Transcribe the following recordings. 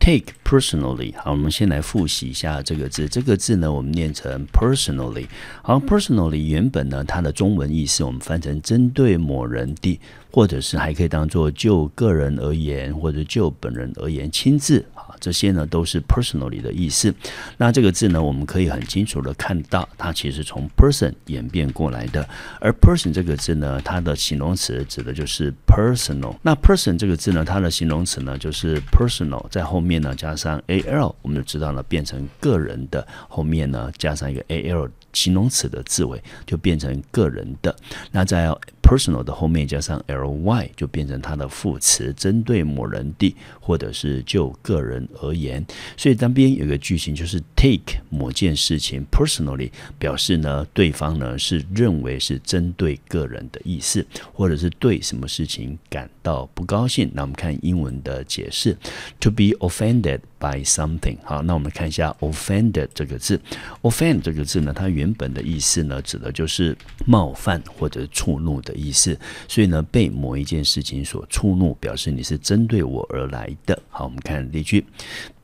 Take personally，好，我们先来复习一下这个字。这个字呢，我们念成 personally。好，personally 原本呢，它的中文意思我们翻成针对某人的，或者是还可以当做就个人而言，或者就本人而言，亲自。这些呢都是 personally 的意思。那这个字呢，我们可以很清楚的看到，它其实从 person 演变过来的。而 person 这个字呢，它的形容词指的就是 personal。那 person 这个字呢，它的形容词呢就是 personal，在后面呢加上 al，我们就知道了变成个人的。后面呢加上一个 al 形容词的字尾，就变成个人的。那在 personal 的后面加上 ly，就变成它的副词，针对某人的或者是就个人。而言，所以当边有个句型就是 take 某件事情 personally，表示呢对方呢是认为是针对个人的意思，或者是对什么事情感到不高兴。那我们看英文的解释，to be offended by something。好，那我们看一下 offended 这个字，offend 这个字呢，它原本的意思呢，指的就是冒犯或者触怒的意思。所以呢，被某一件事情所触怒，表示你是针对我而来的。好，我们看例句。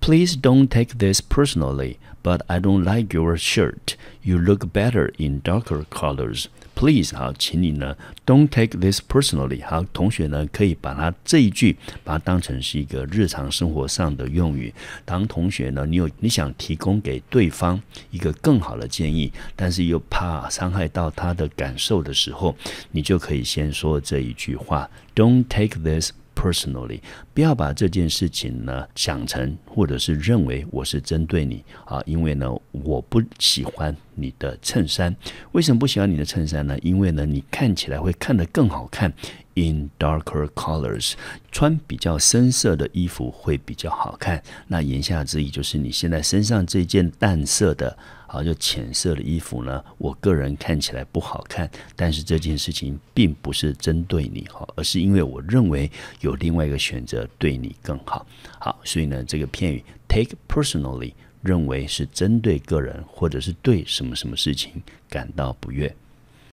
Please don't take this personally, but I don't like your shirt. You look better in darker colors. Please 好，请你呢，don't take this personally。好，同学呢可以把它这一句把它当成是一个日常生活上的用语。当同学呢你有你想提供给对方一个更好的建议，但是又怕伤害到他的感受的时候，你就可以先说这一句话。Don't take this. Personally，不要把这件事情呢想成，或者是认为我是针对你啊，因为呢，我不喜欢。你的衬衫为什么不喜欢你的衬衫呢？因为呢，你看起来会看得更好看。In darker colors，穿比较深色的衣服会比较好看。那言下之意就是，你现在身上这件淡色的，好，就浅色的衣服呢，我个人看起来不好看。但是这件事情并不是针对你哈，而是因为我认为有另外一个选择对你更好。好，所以呢，这个片语 take personally。认为是针对个人，或者是对什么什么事情感到不悦。